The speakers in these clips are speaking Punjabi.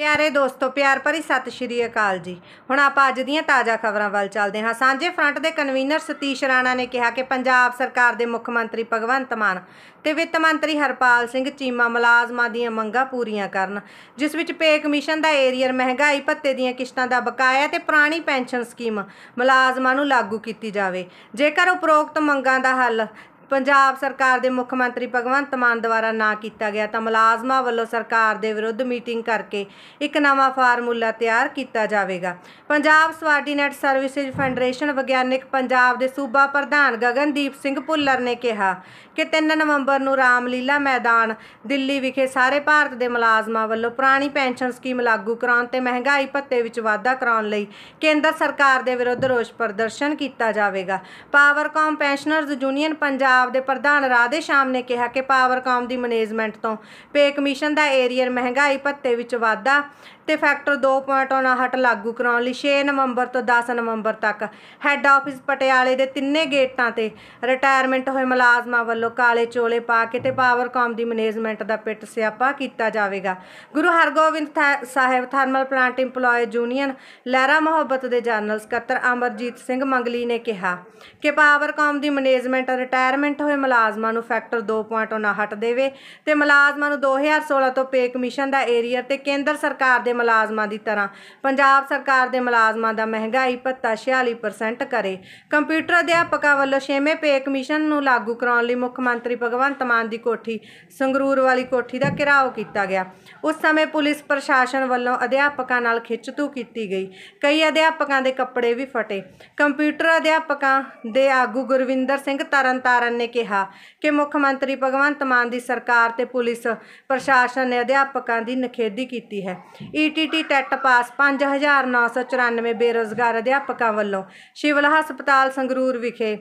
ਪਿਆਰੇ ਦੋਸਤੋ ਪਿਆਰ ਭਰੀ ਸਤਿ ਸ਼੍ਰੀ ਅਕਾਲ ਜੀ ਹੁਣ ਆਪਾਂ ਅੱਜ ਦੀਆਂ ਤਾਜ਼ਾ ਖਬਰਾਂ ਵੱਲ ਚੱਲਦੇ ਹਾਂ ਸਾਂਝੇ ਫਰੰਟ ਦੇ ਕਨਵੀਨਰ ਸਤੀਸ਼ ਰਾਣਾ ਨੇ ਕਿਹਾ ਕਿ ਪੰਜਾਬ ਸਰਕਾਰ ਦੇ ਮੁੱਖ ਮੰਤਰੀ ਭਗਵੰਤ ਮਾਨ ਤੇ ਵਿੱਤ ਮੰਤਰੀ ਹਰਪਾਲ ਸਿੰਘ ਚੀਮਾ ਮੁਲਾਜ਼ਮਾਂ ਦੀਆਂ ਮੰਗਾਂ ਪੂਰੀਆਂ ਕਰਨ ਜਿਸ ਵਿੱਚ ਪੇ ਕਮਿਸ਼ਨ ਦਾ ਏਰੀਅਰ ਮਹਿੰਗਾਈ ਭੱਤੇ ਦੀਆਂ ਕਿਸ਼ਤਾਂ ਦਾ ਬਕਾਇਆ ਤੇ ਪੁਰਾਣੀ ਪੈਨਸ਼ਨ ਸਕੀਮ ਮੁਲਾਜ਼ਮਾਂ ਨੂੰ ਲਾਗੂ ਕੀਤੀ ਜਾਵੇ ਜੇਕਰ ਉਪਰੋਕਤ ਮੰਗਾਂ ਦਾ ਹੱਲ ਪੰਜਾਬ ਸਰਕਾਰ ਦੇ ਮੁੱਖ ਮੰਤਰੀ ਭਗਵੰਤ ਮਾਨ ਦੁਆਰਾ ਨਾ ਕੀਤਾ ਗਿਆ ਤਾਂ ਮੁਲਾਜ਼ਮਾਂ ਵੱਲੋਂ ਸਰਕਾਰ ਦੇ ਵਿਰੁੱਧ ਮੀਟਿੰਗ ਕਰਕੇ ਇੱਕ ਨਵਾਂ ਫਾਰਮੂਲਾ ਤਿਆਰ ਕੀਤਾ ਜਾਵੇਗਾ ਪੰਜਾਬ ਸਵਾਰਡੀਨੇਟ ਸਰਵਿਸਿਜ਼ ਫੈਡਰੇਸ਼ਨ ਵਿਗਿਆਨਿਕ ਪੰਜਾਬ ਦੇ ਸੂਬਾ ਪ੍ਰਧਾਨ ਗਗਨਦੀਪ ਸਿੰਘ ਪੁੱਲਰ ਨੇ ਕਿਹਾ ਕਿ 3 ਨਵੰਬਰ ਨੂੰ ਰਾਮਲੀਲਾ ਮੈਦਾਨ ਦਿੱਲੀ ਵਿਖੇ ਸਾਰੇ ਭਾਰਤ ਦੇ ਮੁਲਾਜ਼ਮਾਂ ਵੱਲੋਂ ਪੁਰਾਣੀ ਪੈਨਸ਼ਨ ਸਕੀਮ ਲਾਗੂ ਕਰਾਉਣ ਤੇ ਮਹਿੰਗਾਈ ਭੱਤੇ ਵਿੱਚ ਵਾਧਾ ਕਰਾਉਣ ਲਈ ਕੇਂਦਰ ਸਰਕਾਰ ਦੇ ਵਿਰੁੱਧ ਰੋਸ ਪ੍ਰਦਰਸ਼ਨ ਕੀਤਾ ਜਾਵੇਗਾ ਪਾਵਰਕਾਮ ਪੈਨਸ਼ਨਰਜ਼ ਯੂਨੀਅਨ ਪੰਜਾਬ ਪੰਜਾਬ ਦੇ ਪ੍ਰਧਾਨ ਰਾਧੇ ਸ਼ਾਮ ਨੇ ਕਿਹਾ ਕਿ ਪਾਵਰਕਾਮ ਦੀ ਮੈਨੇਜਮੈਂਟ ਤੋਂ ਪੇ ਕਮਿਸ਼ਨ ਦਾ ਏਰੀਅਰ ਮਹਿੰਗਾਈ ਭੱਤੇ ਵਿੱਚ ਵਾਧਾ ਤੇ ਫੈਕਟਰ 2.59 ਲਾਗੂ ਕਰਾਉਣ ਲਈ 6 ਨਵੰਬਰ ਤੋਂ 10 ਨਵੰਬਰ ਤੱਕ ਹੈੱਡ ਆਫਿਸ ਪਟਿਆਲੇ ਦੇ ਤਿੰਨੇ ਗੇਟਾਂ ਤੇ ਰਿਟਾਇਰਮੈਂਟ ਹੋਏ ਮੁਲਾਜ਼ਮਾਂ ਵੱਲੋਂ ਕਾਲੇ ਚੋਲੇ ਪਾ ਕੇ ਤੇ ਪਾਵਰਕਾਮ ਦੀ ਮੈਨੇਜਮੈਂਟ ਦਾ ਪਿੱਟ ਸਿਆਪਾ ਕੀਤਾ ਜਾਵੇਗਾ Guru Hargobind Sahib thermal plant EMPLOYE union Lehra Mohabbat ਦੇ ਜਨਰਲ ਸਕੱਤਰ ਅਮਰਜੀਤ ਸਿੰਘ ਮੰਗਲੀ ਨੇ ਕਿਹਾ ਕਿ ਪਾਵਰਕਾਮ ਦੀ ਮੈਨੇਜਮੈਂਟ ਰਿਟਾਇਰਮੈਂਟ ਰਿਟਾਇਰਮੈਂਟ ਹੋਏ ਮੁਲਾਜ਼ਮਾਂ ਨੂੰ ਫੈਕਟਰ 2.59 ਦੇਵੇ ਤੇ ਮੁਲਾਜ਼ਮਾਂ ਨੂੰ 2016 ਤੋਂ ਪੇ ਕਮਿਸ਼ਨ ਦਾ ਏਰੀਆ ਤੇ ਕੇਂਦਰ ਸਰਕਾਰ ਦੇ ਮੁਲਾਜ਼ਮਾਂ ਦੀ ਤਰ੍ਹਾਂ ਪੰਜਾਬ ਸਰਕਾਰ ਦੇ ਮੁਲਾਜ਼ਮਾਂ ਦਾ ਮਹਿੰਗਾਈ ਭੱਤਾ 46% ਕਰੇ ਕੰਪਿਊਟਰ ਅਧਿਆਪਕਾਂ ਵੱਲੋਂ 6ਵੇਂ ਪੇ ਕਮਿਸ਼ਨ ਨੂੰ ਲਾਗੂ ਕਰਾਉਣ ਲਈ ਮੁੱਖ ਮੰਤਰੀ ਭਗਵੰਤ ਮਾਨ ਦੀ ਕੋਠੀ ਸੰਗਰੂਰ ਵਾਲੀ ਕੋਠੀ ਦਾ ਘਿਰਾਓ ਕੀਤਾ ਗਿਆ ਉਸ ਸਮੇਂ ਪੁਲਿਸ ਪ੍ਰਸ਼ਾਸਨ ਵੱਲੋਂ ਅਧਿਆਪਕਾਂ ਨਾਲ ਖਿੱਚਤੂ ਕੀਤੀ ਗਈ ਕਈ ਅਧਿਆਪਕਾਂ ਦੇ ਕੱਪੜੇ ਵੀ ਫਟੇ ਕੰਪਿਊਟਰ ਅਧਿਆਪਕਾਂ ਦੇ ਆਗੂ ਗੁਰਵਿੰਦਰ ਸਿੰਘ ਤਰਨਤਾਰਨ ਨੇ ਕਿਹਾ ਕਿ ਮੁੱਖ ਮੰਤਰੀ ਭਗਵੰਤ ਮਾਨ ਦੀ ਸਰਕਾਰ ਤੇ ਪੁਲਿਸ ਪ੍ਰਸ਼ਾਸਨ ਨੇ ਅਧਿਆਪਕਾਂ ਦੀ ਨਖੇਦੀ ਕੀਤੀ ਹੈ ਈਟੀਟੀ ਟੈਟ ਪਾਸ 5994 ਬੇਰੋਜ਼ਗਾਰ ਅਧਿਆਪਕਾਂ ਵੱਲੋਂ ਸਿਵਲ ਹਸਪਤਾਲ ਸੰਗਰੂਰ ਵਿਖੇ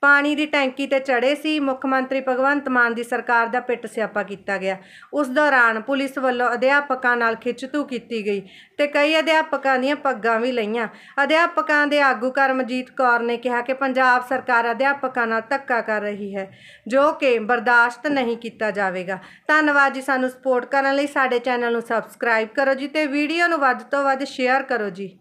ਪਾਣੀ ਦੀ ਟੈਂਕੀ ਤੇ ਚੜੇ ਸੀ ਮੁੱਖ ਮੰਤਰੀ ਭਗਵੰਤ ਮਾਨ ਦੀ ਸਰਕਾਰ ਦਾ ਪਿੱਟ ਸਿਆਪਾ ਕੀਤਾ ਗਿਆ ਉਸ ਦੌਰਾਨ ਪੁਲਿਸ ਵੱਲੋਂ ਅਧਿਆਪਕਾਂ ਨਾਲ ਖਿੱਚਤੂ ਕੀਤੀ ਗਈ ਤੇ ਕਈ ਅਧਿਆਪਕਾਂ ਦੀਆਂ ਪੱਗਾਂ ਵੀ ਲਈਆਂ ਅਧਿਆਪਕਾਂ ਦੇ ਆਗੂ ਕਰਮਜੀਤ ਕੌਰ ਨੇ ਕਿਹਾ ਕਿ ਪੰਜਾਬ ਸਰਕਾਰ ਅਧਿਆਪਕਾਂ ਨਾਲ ਧੱਕਾ ਕਰ ਰਹੀ ਹੈ ਜੋ ਕਿ ਬਰਦਾਸ਼ਤ ਨਹੀਂ ਕੀਤਾ ਜਾਵੇਗਾ ਧੰਨਵਾਦ ਜੀ ਸਾਨੂੰ ਸਪੋਰਟ ਕਰਨ ਲਈ ਸਾਡੇ ਚੈਨਲ ਨੂੰ ਸਬਸਕ੍ਰਾਈਬ ਕਰੋ ਜੀ ਤੇ ਵੀਡੀਓ ਨੂੰ ਵੱਧ ਤੋਂ ਵੱਧ ਸ਼ੇਅਰ ਕਰੋ ਜੀ